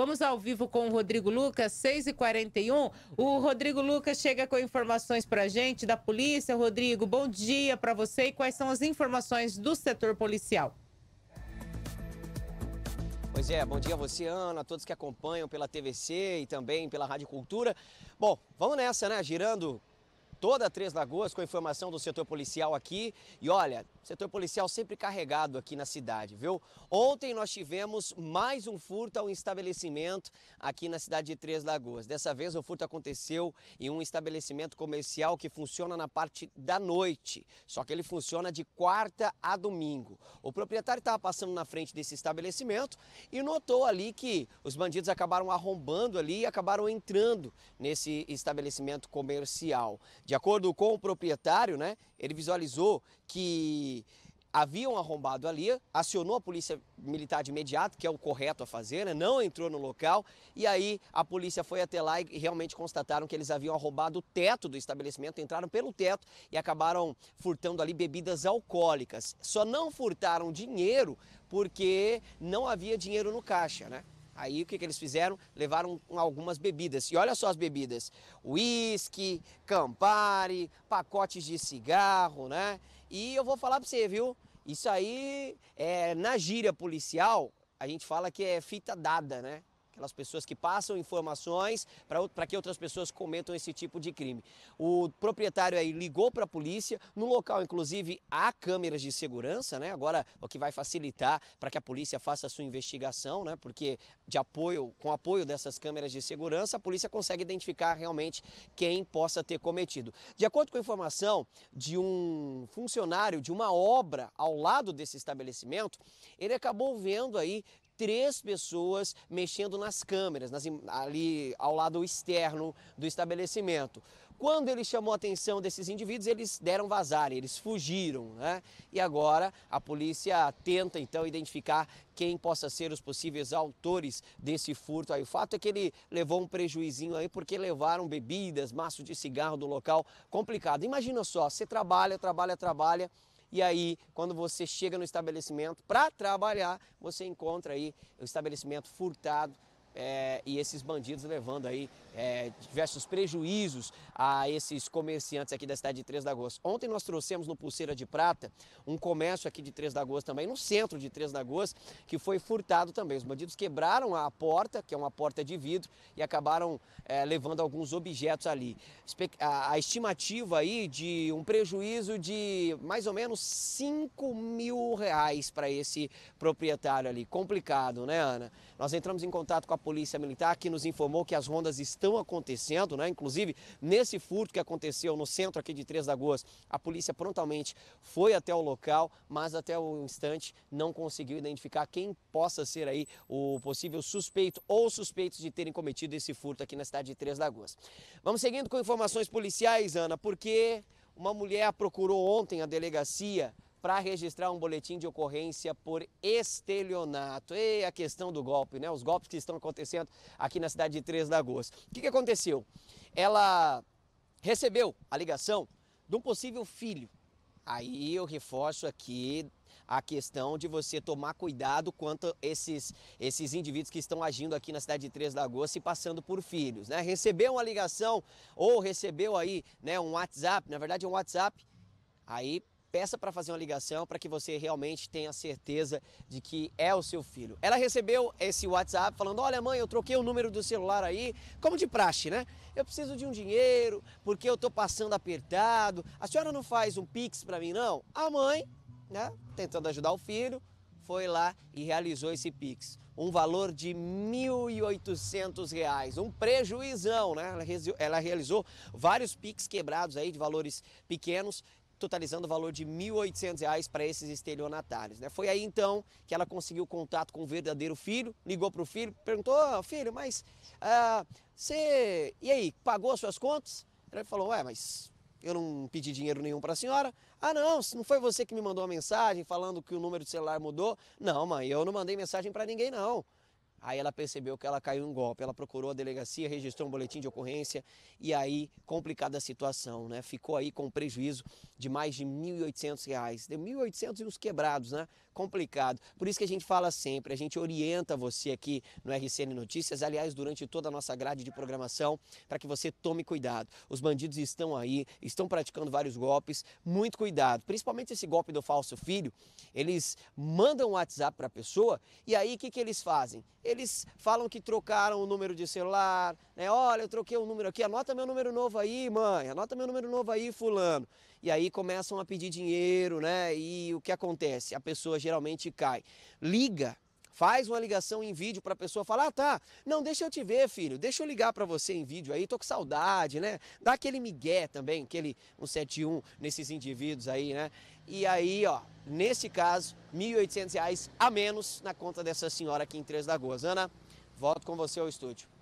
Vamos ao vivo com o Rodrigo Lucas, 6h41. O Rodrigo Lucas chega com informações para a gente da polícia. Rodrigo, bom dia para você e quais são as informações do setor policial? Pois é, bom dia a você, Ana, a todos que acompanham pela TVC e também pela Rádio Cultura. Bom, vamos nessa, né? Girando toda Três Lagoas com informação do setor policial aqui. E olha, setor policial sempre carregado aqui na cidade, viu? Ontem nós tivemos mais um furto ao estabelecimento aqui na cidade de Três Lagoas. Dessa vez o furto aconteceu em um estabelecimento comercial que funciona na parte da noite, só que ele funciona de quarta a domingo. O proprietário estava passando na frente desse estabelecimento e notou ali que os bandidos acabaram arrombando ali e acabaram entrando nesse estabelecimento comercial. De acordo com o proprietário, né, ele visualizou que haviam arrombado ali, acionou a polícia militar de imediato, que é o correto a fazer, né? não entrou no local, e aí a polícia foi até lá e realmente constataram que eles haviam arrombado o teto do estabelecimento, entraram pelo teto e acabaram furtando ali bebidas alcoólicas. Só não furtaram dinheiro porque não havia dinheiro no caixa, né? Aí o que, que eles fizeram? Levaram algumas bebidas. E olha só as bebidas: uísque, Campari, pacotes de cigarro, né? E eu vou falar para você, viu? Isso aí, é, na gíria policial, a gente fala que é fita dada, né? Aquelas pessoas que passam informações para que outras pessoas cometam esse tipo de crime. O proprietário aí ligou para a polícia. No local, inclusive, há câmeras de segurança, né? Agora, o que vai facilitar para que a polícia faça a sua investigação, né? Porque de apoio, com apoio dessas câmeras de segurança, a polícia consegue identificar realmente quem possa ter cometido. De acordo com a informação de um funcionário de uma obra ao lado desse estabelecimento, ele acabou vendo aí três pessoas mexendo nas câmeras, nas, ali ao lado externo do estabelecimento. Quando ele chamou a atenção desses indivíduos, eles deram vazar, eles fugiram. Né? E agora a polícia tenta então identificar quem possa ser os possíveis autores desse furto. Aí. O fato é que ele levou um prejuizinho aí porque levaram bebidas, maço de cigarro do local complicado. Imagina só, você trabalha, trabalha, trabalha e aí, quando você chega no estabelecimento para trabalhar, você encontra aí o estabelecimento furtado é, e esses bandidos levando aí é, diversos prejuízos a esses comerciantes aqui da cidade de Três Lagoas. Ontem nós trouxemos no Pulseira de Prata um comércio aqui de Três Lagoas também, no centro de Três Lagoas, que foi furtado também. Os bandidos quebraram a porta, que é uma porta de vidro, e acabaram é, levando alguns objetos ali. A estimativa aí de um prejuízo de mais ou menos 5 mil reais para esse proprietário ali. Complicado, né, Ana? Nós entramos em contato com a Polícia Militar, que nos informou que as rondas estão acontecendo, né? Inclusive, nesse furto que aconteceu no centro aqui de Três Lagoas, a polícia prontamente foi até o local, mas até o instante não conseguiu identificar quem possa ser aí o possível suspeito ou suspeitos de terem cometido esse furto aqui na cidade de Três Lagoas. Vamos seguindo com informações policiais, Ana, porque uma mulher procurou ontem a delegacia para registrar um boletim de ocorrência por estelionato. E a questão do golpe, né? Os golpes que estão acontecendo aqui na cidade de Três Lagoas. O que, que aconteceu? Ela recebeu a ligação de um possível filho. Aí eu reforço aqui a questão de você tomar cuidado quanto esses, esses indivíduos que estão agindo aqui na cidade de Três Lagoas se passando por filhos, né? Recebeu uma ligação ou recebeu aí, né, um WhatsApp, na verdade é um WhatsApp, aí peça para fazer uma ligação para que você realmente tenha certeza de que é o seu filho. Ela recebeu esse WhatsApp falando: Olha, mãe, eu troquei o número do celular aí, como de praxe, né? Eu preciso de um dinheiro porque eu estou passando apertado. A senhora não faz um pix para mim, não? A mãe, né, tentando ajudar o filho, foi lá e realizou esse pix. Um valor de R$ 1.800, um prejuizão, né? Ela realizou vários pix quebrados aí de valores pequenos totalizando o valor de R$ 1.800 para esses estelionatários. Né? Foi aí então que ela conseguiu contato com o verdadeiro filho, ligou para o filho, perguntou: oh, filho, mas você. Ah, e aí, pagou as suas contas? Ele falou: ué, mas eu não pedi dinheiro nenhum para a senhora. Ah, não, não foi você que me mandou a mensagem falando que o número de celular mudou? Não, mãe, eu não mandei mensagem para ninguém, não. Aí ela percebeu que ela caiu em golpe, ela procurou a delegacia, registrou um boletim de ocorrência e aí complicada a situação, né? Ficou aí com um prejuízo de mais de R$ 1.800, de 1.800 e uns quebrados, né? Complicado. Por isso que a gente fala sempre, a gente orienta você aqui no RCN Notícias, aliás, durante toda a nossa grade de programação, para que você tome cuidado. Os bandidos estão aí, estão praticando vários golpes, muito cuidado. Principalmente esse golpe do falso filho, eles mandam um WhatsApp para a pessoa e aí o que, que eles fazem? eles falam que trocaram o número de celular, né? Olha, eu troquei o um número aqui, anota meu número novo aí, mãe, anota meu número novo aí, fulano. E aí começam a pedir dinheiro, né? E o que acontece? A pessoa geralmente cai. Liga Faz uma ligação em vídeo para a pessoa falar: ah, tá, não, deixa eu te ver, filho, deixa eu ligar para você em vídeo aí, tô com saudade, né? Dá aquele migué também, aquele 171 nesses indivíduos aí, né? E aí, ó, nesse caso, R$ 1.800 a menos na conta dessa senhora aqui em Três Lagoas. Ana, volto com você ao estúdio.